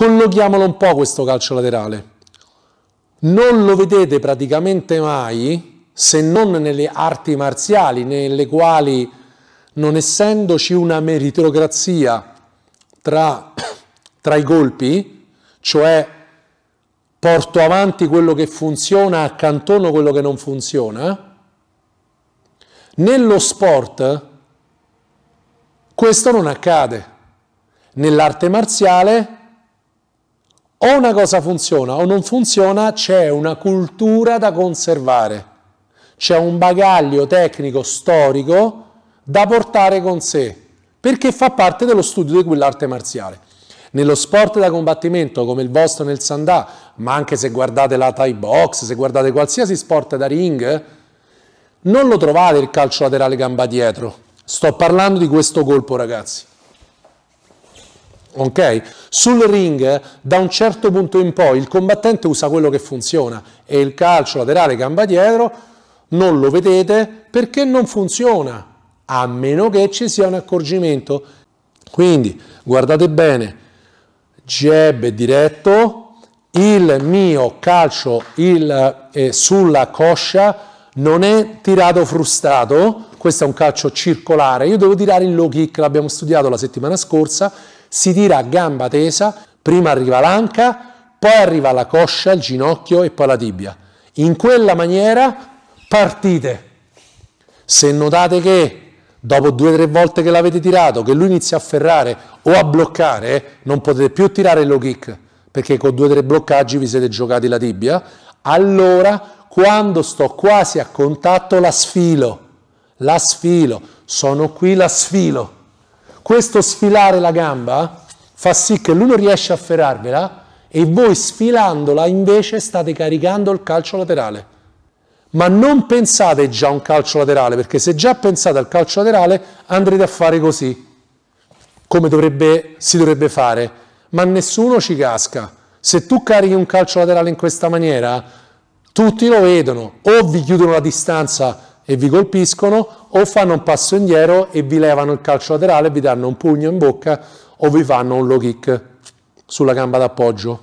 Collochiamolo un po' questo calcio laterale. Non lo vedete praticamente mai se non nelle arti marziali, nelle quali non essendoci una meritocrazia tra, tra i colpi, cioè porto avanti quello che funziona, accantono quello che non funziona, nello sport questo non accade. Nell'arte marziale o una cosa funziona o non funziona, c'è una cultura da conservare, c'è un bagaglio tecnico storico da portare con sé, perché fa parte dello studio di quell'arte marziale. Nello sport da combattimento come il vostro nel Sandà, ma anche se guardate la Thai box, se guardate qualsiasi sport da ring, non lo trovate il calcio laterale gamba dietro. Sto parlando di questo colpo, ragazzi ok? Sul ring, da un certo punto in poi, il combattente usa quello che funziona e il calcio laterale gamba dietro non lo vedete perché non funziona, a meno che ci sia un accorgimento. Quindi, guardate bene, jab diretto, il mio calcio il, eh, sulla coscia non è tirato frustato, questo è un calcio circolare, io devo tirare il low kick, l'abbiamo studiato la settimana scorsa, si tira a gamba tesa, prima arriva l'anca, poi arriva la coscia, il ginocchio e poi la tibia. In quella maniera partite. Se notate che dopo due o tre volte che l'avete tirato, che lui inizia a ferrare o a bloccare, non potete più tirare il low kick, perché con due o tre bloccaggi vi siete giocati la tibia, allora quando sto quasi a contatto la sfilo, la sfilo, sono qui la sfilo questo sfilare la gamba fa sì che lui non riesce a ferrarvela e voi sfilandola invece state caricando il calcio laterale. Ma non pensate già a un calcio laterale, perché se già pensate al calcio laterale andrete a fare così, come dovrebbe, si dovrebbe fare. Ma nessuno ci casca. Se tu carichi un calcio laterale in questa maniera, tutti lo vedono, o vi chiudono la distanza e vi colpiscono o fanno un passo indietro e vi levano il calcio laterale, vi danno un pugno in bocca o vi fanno un low kick sulla gamba d'appoggio.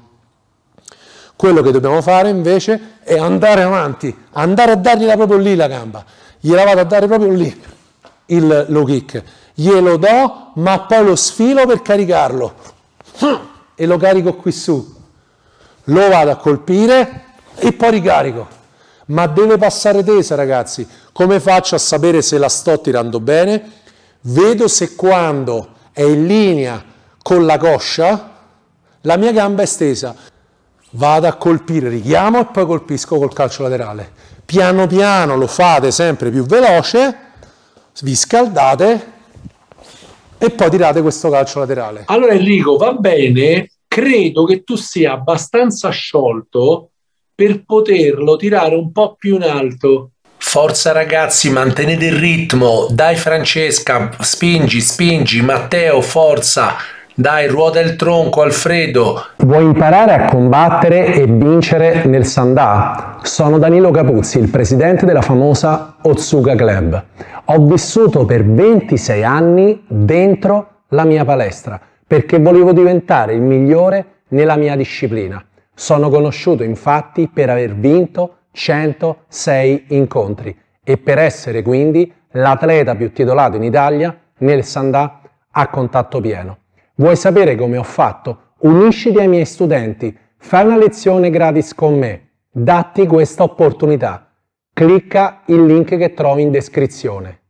Quello che dobbiamo fare invece è andare avanti, andare a dargliela proprio lì la gamba. Gliela vado a dare proprio lì il low kick. Glielo do, ma poi lo sfilo per caricarlo. E lo carico qui su. Lo vado a colpire e poi ricarico ma deve passare tesa ragazzi. Come faccio a sapere se la sto tirando bene? Vedo se quando è in linea con la coscia la mia gamba è stesa. Vado a colpire, richiamo e poi colpisco col calcio laterale. Piano piano lo fate sempre più veloce, vi scaldate e poi tirate questo calcio laterale. Allora Enrico, va bene, credo che tu sia abbastanza sciolto per poterlo tirare un po' più in alto. Forza ragazzi, mantenete il ritmo, dai Francesca, spingi, spingi, Matteo, forza, dai, ruota il tronco, Alfredo. Vuoi imparare a combattere e vincere nel Sandà? Sono Danilo Capuzzi, il presidente della famosa Otsuga Club. Ho vissuto per 26 anni dentro la mia palestra perché volevo diventare il migliore nella mia disciplina. Sono conosciuto infatti per aver vinto 106 incontri e per essere quindi l'atleta più titolato in Italia nel Sandà a contatto pieno. Vuoi sapere come ho fatto? Unisciti ai miei studenti, fai una lezione gratis con me, datti questa opportunità. Clicca il link che trovi in descrizione.